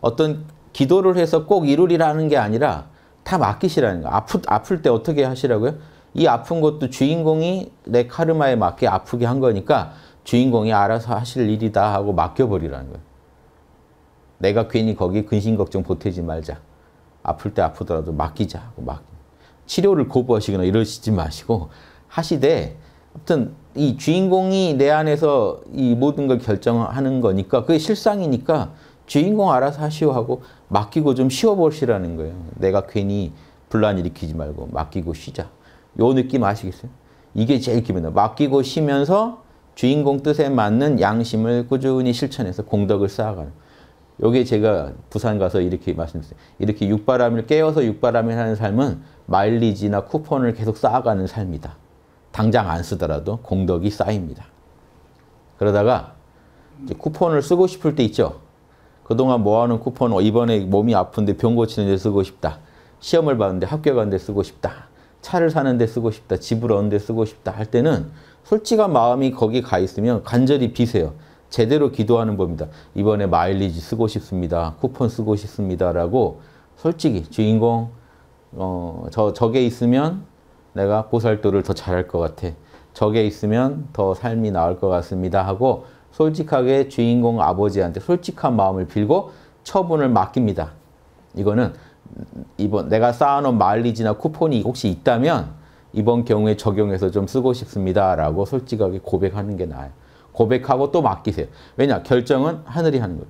어떤 기도를 해서 꼭 이루리라는 게 아니라 다 맡기시라는 거. 아프, 아플 때 어떻게 하시라고요? 이 아픈 것도 주인공이 내 카르마에 맞게 아프게 한 거니까 주인공이 알아서 하실 일이다 하고 맡겨버리라는 거예요. 내가 괜히 거기 근심 걱정 보태지 말자. 아플 때 아프더라도 맡기자 하고 막 치료를 거부하시거나 이러시지 마시고 하시되 아무튼 이 주인공이 내 안에서 이 모든 걸 결정하는 거니까 그게 실상이니까 주인공 알아서 하시오 하고 맡기고 좀 쉬어보시라는 거예요. 내가 괜히 분란 일으키지 말고 맡기고 쉬자. 요 느낌 아시겠어요? 이게 제일 기본이요 맡기고 쉬면서 주인공 뜻에 맞는 양심을 꾸준히 실천해서 공덕을 쌓아가는 요게 제가 부산 가서 이렇게 말씀드렸어요. 이렇게 육바람을 깨워서 육바람을 하는 삶은 마일리지나 쿠폰을 계속 쌓아가는 삶이다. 당장 안 쓰더라도 공덕이 쌓입니다. 그러다가 쿠폰을 쓰고 싶을 때 있죠. 그동안 모아놓은 쿠폰 이번에 몸이 아픈데 병 고치는 데 쓰고 싶다. 시험을 봤는데 합격한 데 쓰고 싶다. 차를 사는 데 쓰고 싶다. 집을 얻는 데 쓰고 싶다 할 때는 솔직한 마음이 거기 가 있으면 간절히 비세요. 제대로 기도하는 법입니다. 이번에 마일리지 쓰고 싶습니다. 쿠폰 쓰고 싶습니다. 라고 솔직히 주인공 어, 저, 저게 있으면 내가 보살도를 더 잘할 것 같아. 저게 있으면 더 삶이 나을 것 같습니다. 하고 솔직하게 주인공 아버지한테 솔직한 마음을 빌고 처분을 맡깁니다. 이거는 이번 내가 쌓아놓은 마일리지나 쿠폰이 혹시 있다면 이번 경우에 적용해서 좀 쓰고 싶습니다. 라고 솔직하게 고백하는 게 나아요. 고백하고 또 맡기세요. 왜냐? 결정은 하늘이 하는 거예요.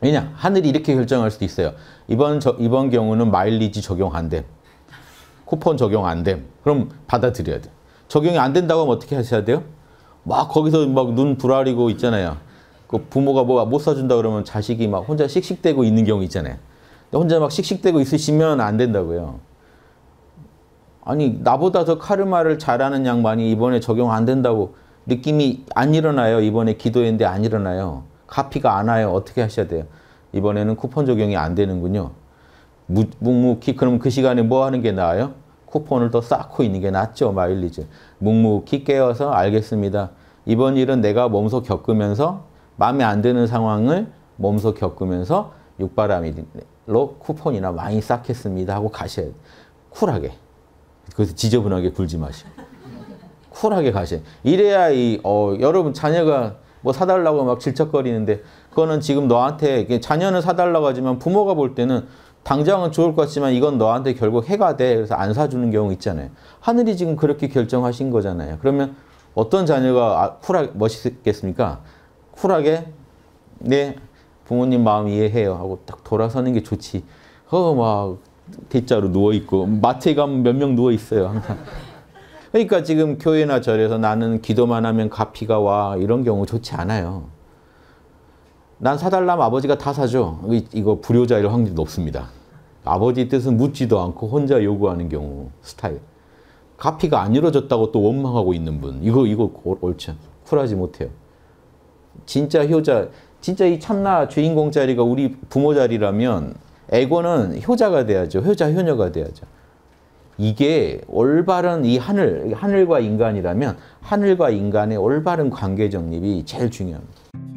왜냐? 하늘이 이렇게 결정할 수도 있어요. 이번, 저, 이번 경우는 마일리지 적용 안 됨. 쿠폰 적용 안 됨. 그럼 받아들여야 돼. 적용이 안 된다고 하면 어떻게 하셔야 돼요? 막 거기서 막 눈 부라리고 있잖아요. 그 부모가 뭐못 사준다 그러면 자식이 막 혼자 씩씩대고 있는 경우 있잖아요. 혼자 막 씩씩대고 있으시면 안 된다고요. 아니 나보다 더 카르마를 잘하는 양반이 이번에 적용 안 된다고 느낌이 안 일어나요. 이번에 기도했는데 안 일어나요. 카피가 안 와요. 어떻게 하셔야 돼요? 이번에는 쿠폰 적용이 안 되는군요. 묵묵히 그럼 그 시간에 뭐 하는 게 나아요? 쿠폰을 또 쌓고 있는 게 낫죠. 마일리지. 묵묵히 깨어서 알겠습니다. 이번 일은 내가 몸소 겪으면서 마음에 안 드는 상황을 몸소 겪으면서 육바람이로 쿠폰이나 많이 쌓겠습니다 하고 가셔야 돼 쿨하게. 그래서 지저분하게 굴지 마시고. 쿨하게 가셔야 돼 이래야 이, 어, 여러분 자녀가 뭐 사달라고 막 질척거리는데 그거는 지금 너한테 자녀는 사달라고 하지만 부모가 볼 때는 당장은 좋을 것 같지만 이건 너한테 결국 해가 돼. 그래서 안 사주는 경우 있잖아요. 하늘이 지금 그렇게 결정하신 거잖아요. 그러면 어떤 자녀가 아, 쿨하게 멋있겠습니까? 쿨하게 네 부모님 마음 이해해요 하고 딱 돌아서는 게 좋지. 어막 대자로 누워 있고 마트에 가면 몇 명 누워 있어요 항상. 그러니까 지금 교회나 절에서 나는 기도만 하면 가피가 와 이런 경우 좋지 않아요. 난 사달라면 아버지가 다 사죠. 이거 불효자일 확률이 높습니다. 아버지 뜻은 묻지도 않고 혼자 요구하는 경우 스타일. 가피가 안 이루어졌다고 또 원망하고 있는 분. 이거 이거 옳지 쿨하지 못해요. 진짜 효자, 진짜 이 참나 주인공 자리가 우리 부모 자리라면 에고는 효자가 돼야죠. 효자 효녀가 돼야죠. 이게 올바른 이 하늘, 하늘과 인간이라면 하늘과 인간의 올바른 관계 정립이 제일 중요합니다.